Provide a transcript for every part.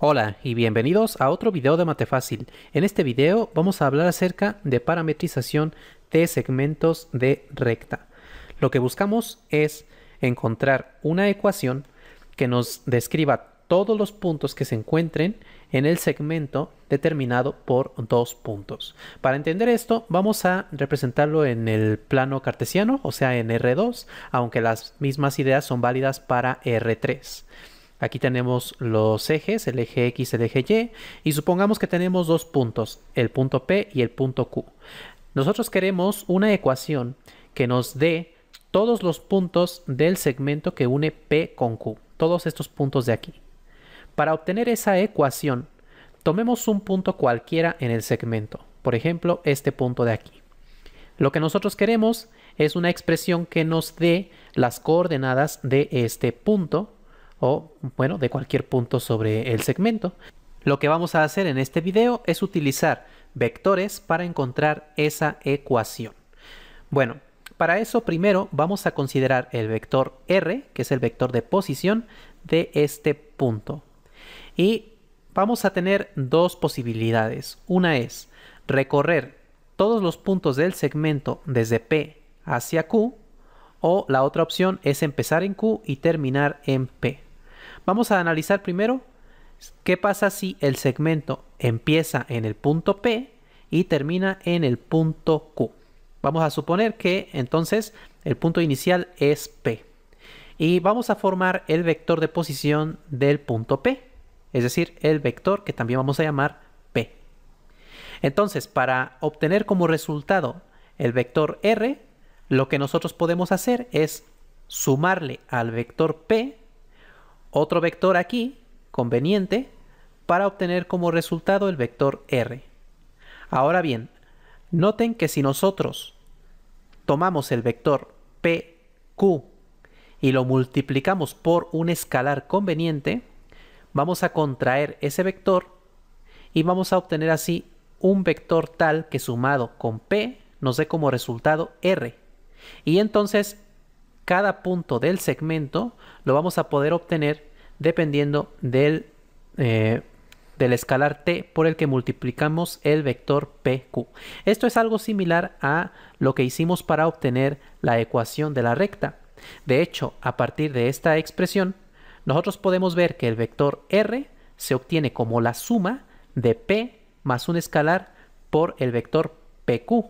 Hola y bienvenidos a otro video de Mate Fácil. En este video vamos a hablar acerca de parametrización de segmentos de recta. Lo que buscamos es encontrar una ecuación que nos describa todos los puntos que se encuentren en el segmento determinado por dos puntos. Para entender esto vamos a representarlo en el plano cartesiano, o sea en R2, aunque las mismas ideas son válidas para R3. Aquí tenemos los ejes, el eje X, el eje Y, y supongamos que tenemos dos puntos, el punto P y el punto Q. Nosotros queremos una ecuación que nos dé todos los puntos del segmento que une P con Q, todos estos puntos de aquí. Para obtener esa ecuación, tomemos un punto cualquiera en el segmento, por ejemplo, este punto de aquí. Lo que nosotros queremos es una expresión que nos dé las coordenadas de este punto, o bueno, de cualquier punto sobre el segmento. Lo que vamos a hacer en este video es utilizar vectores para encontrar esa ecuación. Bueno, para eso primero vamos a considerar el vector R, que es el vector de posición de este punto. Y vamos a tener dos posibilidades. Una es recorrer todos los puntos del segmento desde P hacia Q, o la otra opción es empezar en Q y terminar en P. Vamos a analizar primero qué pasa si el segmento empieza en el punto P y termina en el punto Q. Vamos a suponer que entonces el punto inicial es P. Y vamos a formar el vector de posición del punto P, es decir, el vector que también vamos a llamar P. Entonces, para obtener como resultado el vector R, lo que nosotros podemos hacer es sumarle al vector P otro vector aquí, conveniente, para obtener como resultado el vector R. Ahora bien, noten que si nosotros tomamos el vector PQ y lo multiplicamos por un escalar conveniente, vamos a contraer ese vector y vamos a obtener así un vector tal que sumado con P nos dé como resultado R. Y entonces cada punto del segmento lo vamos a poder obtener dependiendo del, eh, del escalar t por el que multiplicamos el vector pq. Esto es algo similar a lo que hicimos para obtener la ecuación de la recta. De hecho, a partir de esta expresión, nosotros podemos ver que el vector r se obtiene como la suma de p más un escalar por el vector pq.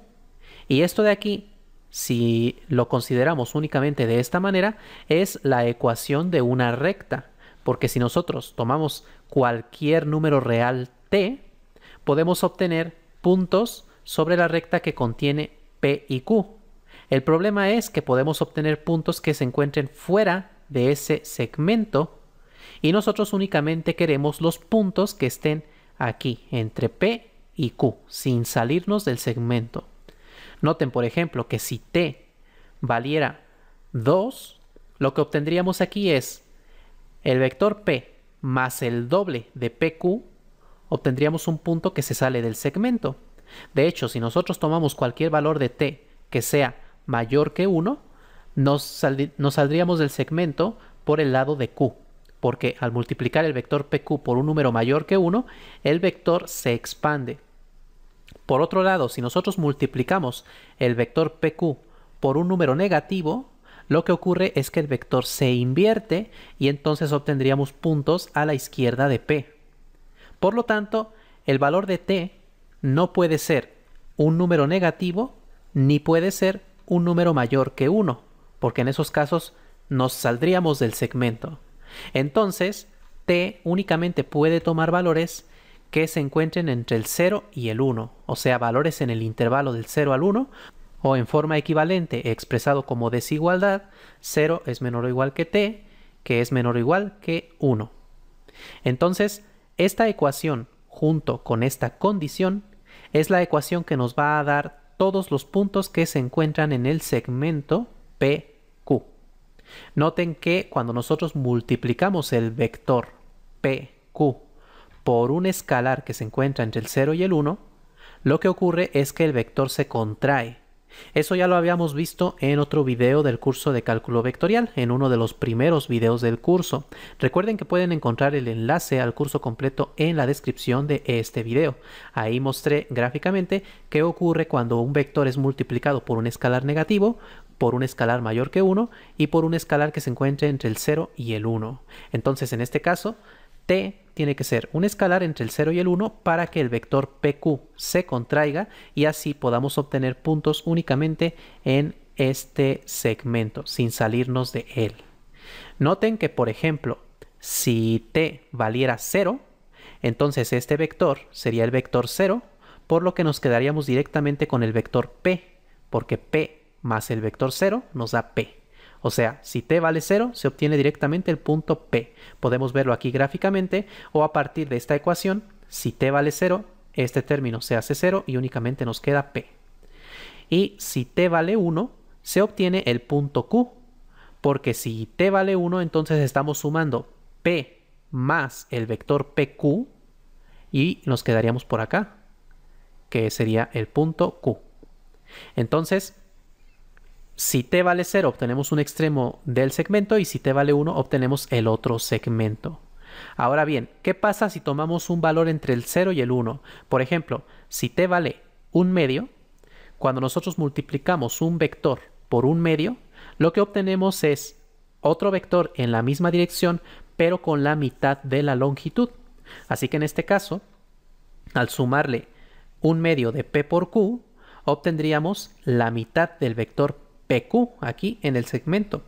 Y esto de aquí si lo consideramos únicamente de esta manera, es la ecuación de una recta. Porque si nosotros tomamos cualquier número real t, podemos obtener puntos sobre la recta que contiene p y q. El problema es que podemos obtener puntos que se encuentren fuera de ese segmento y nosotros únicamente queremos los puntos que estén aquí entre p y q, sin salirnos del segmento. Noten, por ejemplo, que si t valiera 2, lo que obtendríamos aquí es el vector p más el doble de pq, obtendríamos un punto que se sale del segmento. De hecho, si nosotros tomamos cualquier valor de t que sea mayor que 1, nos, nos saldríamos del segmento por el lado de q porque al multiplicar el vector PQ por un número mayor que 1, el vector se expande. Por otro lado, si nosotros multiplicamos el vector PQ por un número negativo, lo que ocurre es que el vector se invierte y entonces obtendríamos puntos a la izquierda de P. Por lo tanto, el valor de T no puede ser un número negativo ni puede ser un número mayor que 1, porque en esos casos nos saldríamos del segmento. Entonces, T únicamente puede tomar valores que se encuentren entre el 0 y el 1, o sea, valores en el intervalo del 0 al 1, o en forma equivalente expresado como desigualdad, 0 es menor o igual que t, que es menor o igual que 1. Entonces, esta ecuación junto con esta condición es la ecuación que nos va a dar todos los puntos que se encuentran en el segmento PQ. Noten que cuando nosotros multiplicamos el vector PQ por un escalar que se encuentra entre el 0 y el 1, lo que ocurre es que el vector se contrae. Eso ya lo habíamos visto en otro video del curso de cálculo vectorial, en uno de los primeros videos del curso. Recuerden que pueden encontrar el enlace al curso completo en la descripción de este video. Ahí mostré gráficamente qué ocurre cuando un vector es multiplicado por un escalar negativo, por un escalar mayor que 1 y por un escalar que se encuentre entre el 0 y el 1. Entonces en este caso T tiene que ser un escalar entre el 0 y el 1 para que el vector PQ se contraiga y así podamos obtener puntos únicamente en este segmento sin salirnos de él. Noten que, por ejemplo, si t valiera 0, entonces este vector sería el vector 0, por lo que nos quedaríamos directamente con el vector p, porque p más el vector 0 nos da p. O sea, si t vale 0, se obtiene directamente el punto P. Podemos verlo aquí gráficamente o a partir de esta ecuación, si t vale 0, este término se hace 0 y únicamente nos queda P. Y si t vale 1, se obtiene el punto Q, porque si t vale 1, entonces estamos sumando P más el vector PQ y nos quedaríamos por acá, que sería el punto Q. Entonces, si t vale 0 obtenemos un extremo del segmento y si t vale 1 obtenemos el otro segmento. Ahora bien, ¿qué pasa si tomamos un valor entre el 0 y el 1? Por ejemplo, si t vale un medio, cuando nosotros multiplicamos un vector por un medio, lo que obtenemos es otro vector en la misma dirección, pero con la mitad de la longitud. Así que en este caso, al sumarle un medio de p por q, obtendríamos la mitad del vector PQ aquí en el segmento.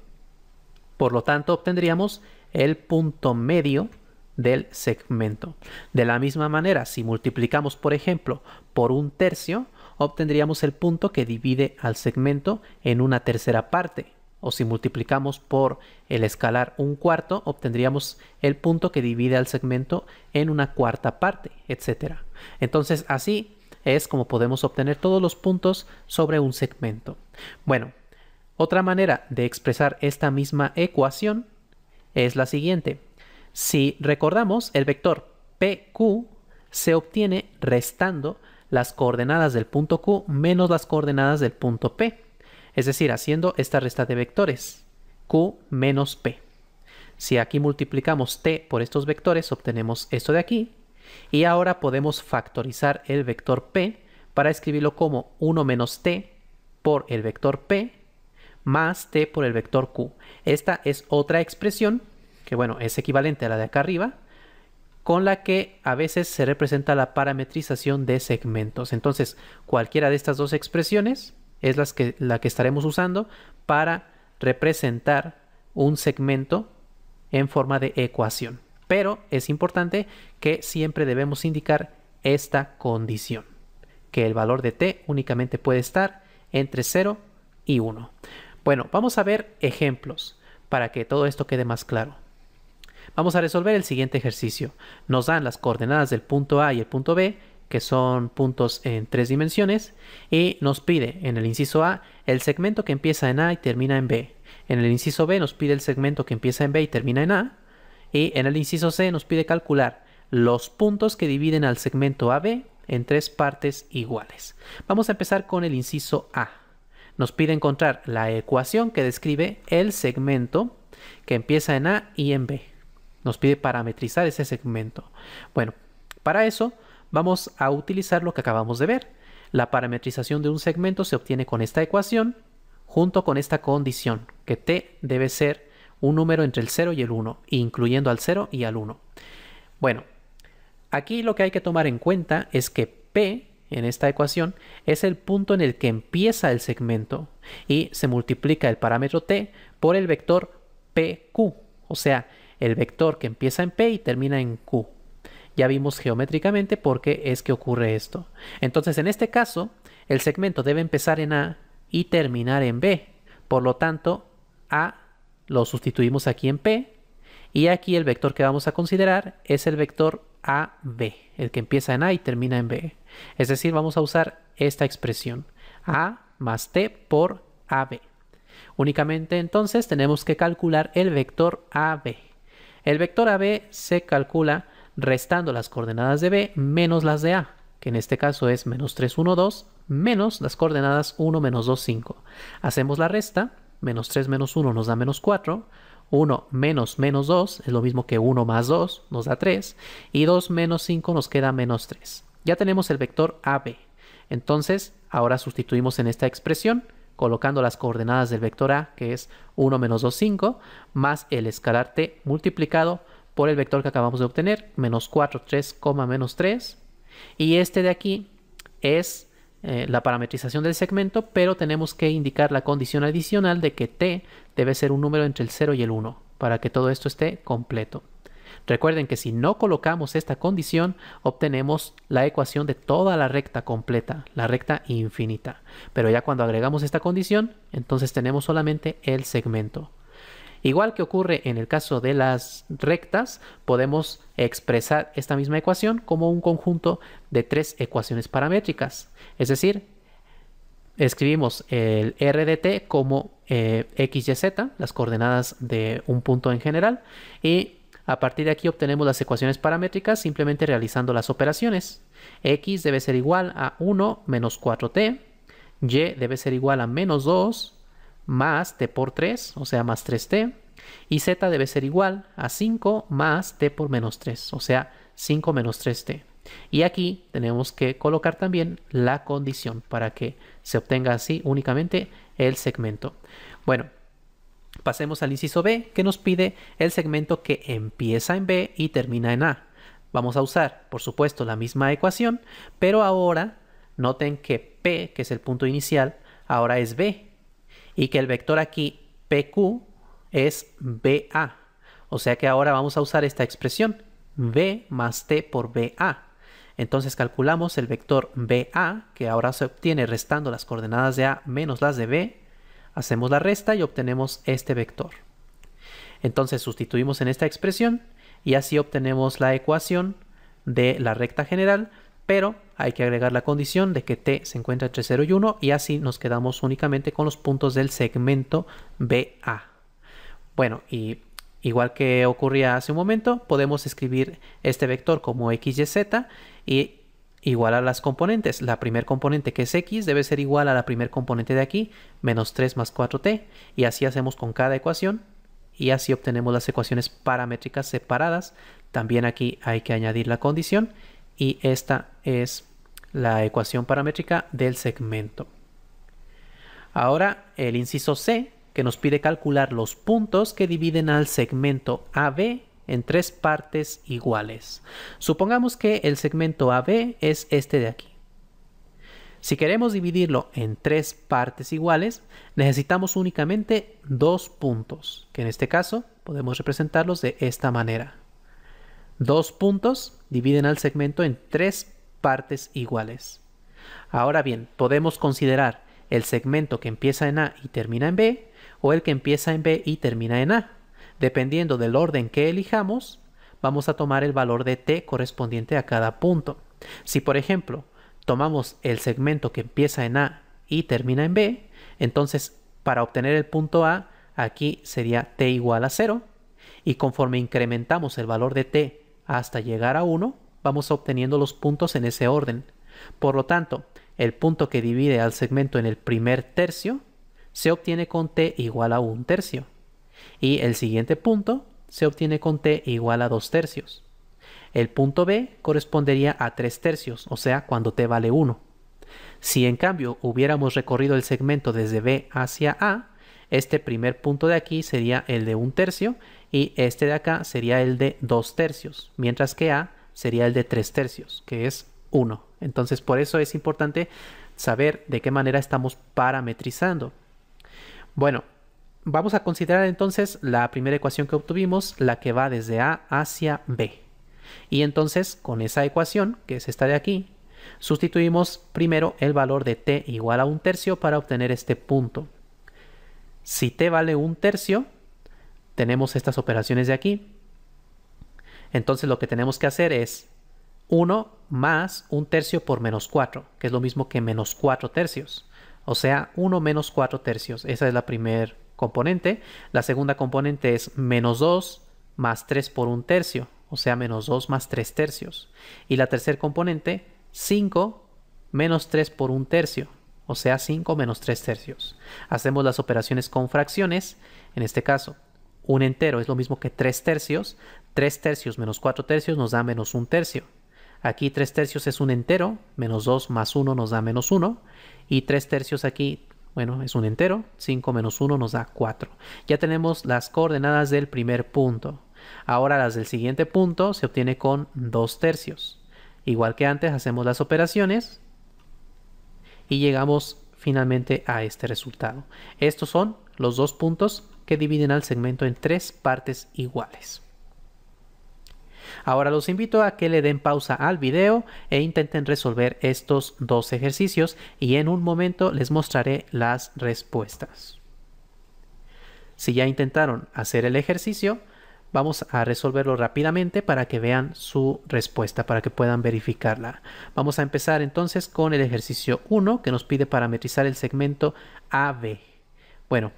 Por lo tanto, obtendríamos el punto medio del segmento. De la misma manera, si multiplicamos, por ejemplo, por un tercio, obtendríamos el punto que divide al segmento en una tercera parte. O si multiplicamos por el escalar un cuarto, obtendríamos el punto que divide al segmento en una cuarta parte, etc. Entonces, así es como podemos obtener todos los puntos sobre un segmento. Bueno, otra manera de expresar esta misma ecuación es la siguiente. Si recordamos, el vector PQ se obtiene restando las coordenadas del punto Q menos las coordenadas del punto P. Es decir, haciendo esta resta de vectores, Q menos P. Si aquí multiplicamos T por estos vectores, obtenemos esto de aquí. Y ahora podemos factorizar el vector P para escribirlo como 1 menos T por el vector P más t por el vector q. Esta es otra expresión, que bueno, es equivalente a la de acá arriba, con la que a veces se representa la parametrización de segmentos. Entonces, cualquiera de estas dos expresiones es que, la que estaremos usando para representar un segmento en forma de ecuación. Pero es importante que siempre debemos indicar esta condición, que el valor de t únicamente puede estar entre 0 y 1. Bueno, vamos a ver ejemplos para que todo esto quede más claro. Vamos a resolver el siguiente ejercicio. Nos dan las coordenadas del punto A y el punto B, que son puntos en tres dimensiones, y nos pide en el inciso A el segmento que empieza en A y termina en B. En el inciso B nos pide el segmento que empieza en B y termina en A. Y en el inciso C nos pide calcular los puntos que dividen al segmento AB en tres partes iguales. Vamos a empezar con el inciso A nos pide encontrar la ecuación que describe el segmento que empieza en A y en B. Nos pide parametrizar ese segmento. Bueno, para eso vamos a utilizar lo que acabamos de ver. La parametrización de un segmento se obtiene con esta ecuación junto con esta condición, que t debe ser un número entre el 0 y el 1, incluyendo al 0 y al 1. Bueno, aquí lo que hay que tomar en cuenta es que p en esta ecuación es el punto en el que empieza el segmento y se multiplica el parámetro t por el vector pq, o sea, el vector que empieza en p y termina en q. Ya vimos geométricamente por qué es que ocurre esto. Entonces, en este caso, el segmento debe empezar en a y terminar en b. Por lo tanto, a lo sustituimos aquí en p y aquí el vector que vamos a considerar es el vector AB, el que empieza en A y termina en B. Es decir, vamos a usar esta expresión, A más T por AB. Únicamente entonces tenemos que calcular el vector AB. El vector AB se calcula restando las coordenadas de B menos las de A, que en este caso es menos 3, 1, 2, menos las coordenadas 1, menos 2, 5. Hacemos la resta, menos 3, menos 1 nos da menos 4, 1 menos menos 2 es lo mismo que 1 más 2, nos da 3. Y 2 menos 5 nos queda menos 3. Ya tenemos el vector AB. Entonces, ahora sustituimos en esta expresión colocando las coordenadas del vector A, que es 1 menos 2, 5, más el escalar T multiplicado por el vector que acabamos de obtener, menos 4, 3, menos 3. Y este de aquí es eh, la parametrización del segmento, pero tenemos que indicar la condición adicional de que t debe ser un número entre el 0 y el 1 para que todo esto esté completo. Recuerden que si no colocamos esta condición, obtenemos la ecuación de toda la recta completa, la recta infinita. Pero ya cuando agregamos esta condición, entonces tenemos solamente el segmento. Igual que ocurre en el caso de las rectas, podemos expresar esta misma ecuación como un conjunto de tres ecuaciones paramétricas. Es decir, escribimos el RDT como eh, x, y, z, las coordenadas de un punto en general, y a partir de aquí obtenemos las ecuaciones paramétricas simplemente realizando las operaciones. X debe ser igual a 1 menos 4t, Y debe ser igual a menos 2, más t por 3, o sea, más 3t. Y z debe ser igual a 5 más t por menos 3, o sea, 5 menos 3t. Y aquí tenemos que colocar también la condición para que se obtenga así únicamente el segmento. Bueno, pasemos al inciso B que nos pide el segmento que empieza en B y termina en A. Vamos a usar, por supuesto, la misma ecuación, pero ahora noten que P, que es el punto inicial, ahora es B y que el vector aquí PQ es BA. O sea que ahora vamos a usar esta expresión, B más T por BA. Entonces calculamos el vector BA, que ahora se obtiene restando las coordenadas de A menos las de B. Hacemos la resta y obtenemos este vector. Entonces sustituimos en esta expresión y así obtenemos la ecuación de la recta general pero hay que agregar la condición de que t se encuentra entre 0 y 1 y así nos quedamos únicamente con los puntos del segmento BA. Bueno, y igual que ocurría hace un momento, podemos escribir este vector como xyz y igual a las componentes. La primer componente que es x debe ser igual a la primer componente de aquí, menos 3 más 4t, y así hacemos con cada ecuación y así obtenemos las ecuaciones paramétricas separadas. También aquí hay que añadir la condición y esta es la ecuación paramétrica del segmento. Ahora el inciso C que nos pide calcular los puntos que dividen al segmento AB en tres partes iguales. Supongamos que el segmento AB es este de aquí. Si queremos dividirlo en tres partes iguales, necesitamos únicamente dos puntos, que en este caso podemos representarlos de esta manera. Dos puntos dividen al segmento en tres partes iguales. Ahora bien, podemos considerar el segmento que empieza en A y termina en B o el que empieza en B y termina en A. Dependiendo del orden que elijamos, vamos a tomar el valor de t correspondiente a cada punto. Si por ejemplo tomamos el segmento que empieza en A y termina en B, entonces para obtener el punto A aquí sería t igual a 0 y conforme incrementamos el valor de t hasta llegar a 1, vamos obteniendo los puntos en ese orden. Por lo tanto, el punto que divide al segmento en el primer tercio se obtiene con t igual a 1 tercio. Y el siguiente punto se obtiene con t igual a 2 tercios. El punto B correspondería a 3 tercios, o sea, cuando t vale 1. Si en cambio hubiéramos recorrido el segmento desde B hacia A, este primer punto de aquí sería el de 1 tercio y este de acá sería el de 2 tercios, mientras que A sería el de 3 tercios, que es 1. Entonces por eso es importante saber de qué manera estamos parametrizando. Bueno, vamos a considerar entonces la primera ecuación que obtuvimos, la que va desde A hacia B. Y entonces con esa ecuación, que es esta de aquí, sustituimos primero el valor de t igual a un tercio para obtener este punto. Si t vale un tercio, tenemos estas operaciones de aquí. Entonces lo que tenemos que hacer es 1 más 1 tercio por menos 4, que es lo mismo que menos 4 tercios. O sea, 1 menos 4 tercios. Esa es la primera componente. La segunda componente es menos 2 más 3 por 1 tercio. O sea, menos 2 más 3 tercios. Y la tercera componente, 5 menos 3 por 1 tercio. O sea, 5 menos 3 tercios. Hacemos las operaciones con fracciones. En este caso, un entero es lo mismo que tres tercios. 3 tercios menos 4 tercios nos da menos 1 tercio. Aquí 3 tercios es un entero, menos 2 más 1 nos da menos 1. Y 3 tercios aquí, bueno, es un entero, 5 menos 1 nos da 4. Ya tenemos las coordenadas del primer punto. Ahora las del siguiente punto se obtiene con 2 tercios. Igual que antes hacemos las operaciones y llegamos finalmente a este resultado. Estos son los dos puntos que dividen al segmento en tres partes iguales. Ahora los invito a que le den pausa al video e intenten resolver estos dos ejercicios y en un momento les mostraré las respuestas. Si ya intentaron hacer el ejercicio, vamos a resolverlo rápidamente para que vean su respuesta, para que puedan verificarla. Vamos a empezar entonces con el ejercicio 1 que nos pide parametrizar el segmento AB. Bueno,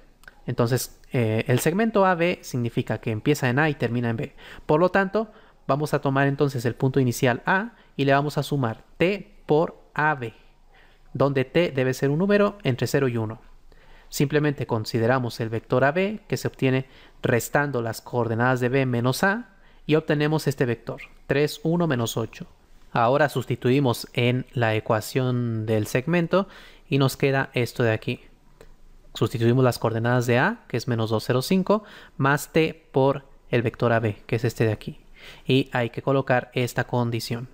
entonces eh, el segmento AB significa que empieza en A y termina en B. Por lo tanto, vamos a tomar entonces el punto inicial A y le vamos a sumar T por AB, donde T debe ser un número entre 0 y 1. Simplemente consideramos el vector AB que se obtiene restando las coordenadas de B menos A y obtenemos este vector, 3, 1 menos 8. Ahora sustituimos en la ecuación del segmento y nos queda esto de aquí sustituimos las coordenadas de A, que es menos 205, más T por el vector AB, que es este de aquí. Y hay que colocar esta condición.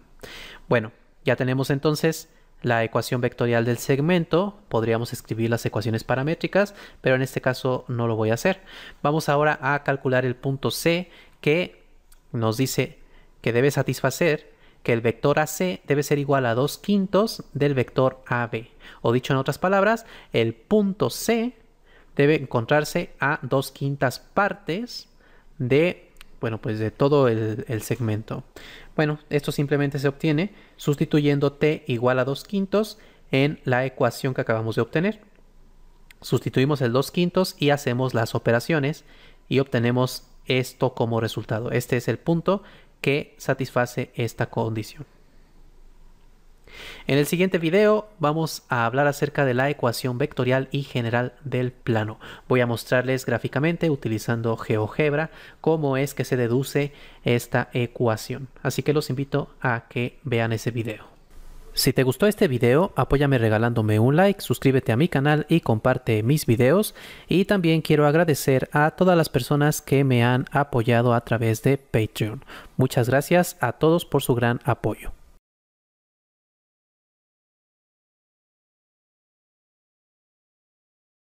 Bueno, ya tenemos entonces la ecuación vectorial del segmento. Podríamos escribir las ecuaciones paramétricas, pero en este caso no lo voy a hacer. Vamos ahora a calcular el punto C que nos dice que debe satisfacer que el vector AC debe ser igual a 2 quintos del vector AB. O dicho en otras palabras, el punto C debe encontrarse a 2 quintas partes de, bueno, pues de todo el, el segmento. Bueno, esto simplemente se obtiene sustituyendo T igual a 2 quintos en la ecuación que acabamos de obtener. Sustituimos el 2 quintos y hacemos las operaciones y obtenemos esto como resultado. Este es el punto que satisface esta condición. En el siguiente video vamos a hablar acerca de la ecuación vectorial y general del plano. Voy a mostrarles gráficamente utilizando GeoGebra cómo es que se deduce esta ecuación. Así que los invito a que vean ese video. Si te gustó este video, apóyame regalándome un like, suscríbete a mi canal y comparte mis videos. Y también quiero agradecer a todas las personas que me han apoyado a través de Patreon. Muchas gracias a todos por su gran apoyo.